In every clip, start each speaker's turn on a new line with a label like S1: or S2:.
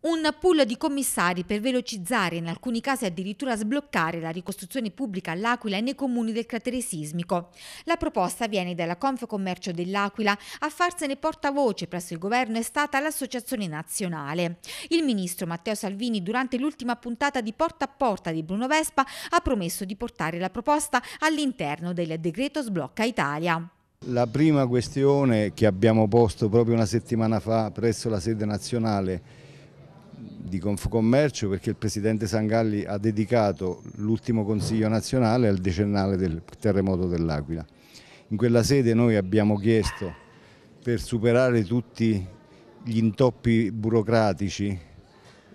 S1: Un pool di commissari per velocizzare e in alcuni casi addirittura sbloccare la ricostruzione pubblica all'Aquila e nei comuni del cratere sismico. La proposta viene dalla Confcommercio dell'Aquila, a farsene portavoce presso il governo è stata l'Associazione Nazionale. Il ministro Matteo Salvini durante l'ultima puntata di Porta a Porta di Bruno Vespa ha promesso di portare la proposta all'interno del decreto Sblocca Italia.
S2: La prima questione che abbiamo posto proprio una settimana fa presso la sede nazionale di Confcommercio perché il presidente Sangalli ha dedicato l'ultimo consiglio nazionale al decennale del terremoto dell'Aquila. In quella sede noi abbiamo chiesto per superare tutti gli intoppi burocratici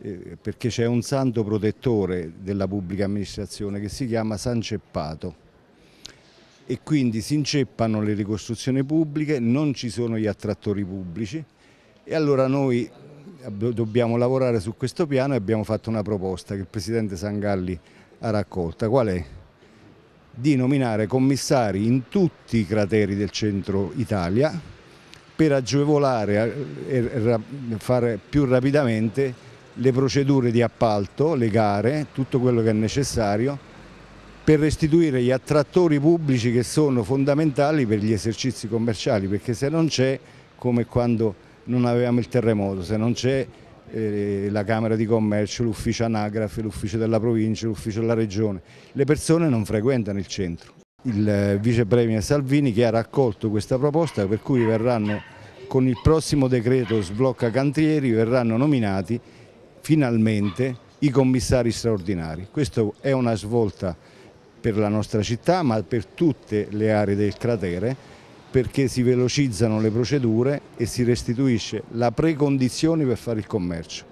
S2: eh, perché c'è un santo protettore della pubblica amministrazione che si chiama San Ceppato e quindi si inceppano le ricostruzioni pubbliche, non ci sono gli attrattori pubblici e allora noi dobbiamo lavorare su questo piano e abbiamo fatto una proposta che il Presidente Sangalli ha raccolta. Qual è? Di nominare commissari in tutti i crateri del centro Italia per agevolare eh, e fare più rapidamente le procedure di appalto, le gare, tutto quello che è necessario per restituire gli attrattori pubblici che sono fondamentali per gli esercizi commerciali perché se non c'è come quando non avevamo il terremoto, se non c'è eh, la Camera di Commercio, l'ufficio anagrafe, l'ufficio della provincia, l'ufficio della regione, le persone non frequentano il centro. Il eh, vice premier Salvini che ha raccolto questa proposta per cui verranno con il prossimo decreto sblocca cantieri verranno nominati finalmente i commissari straordinari. Questa è una svolta per la nostra città ma per tutte le aree del cratere perché si velocizzano le procedure e si restituisce la precondizione per fare il commercio.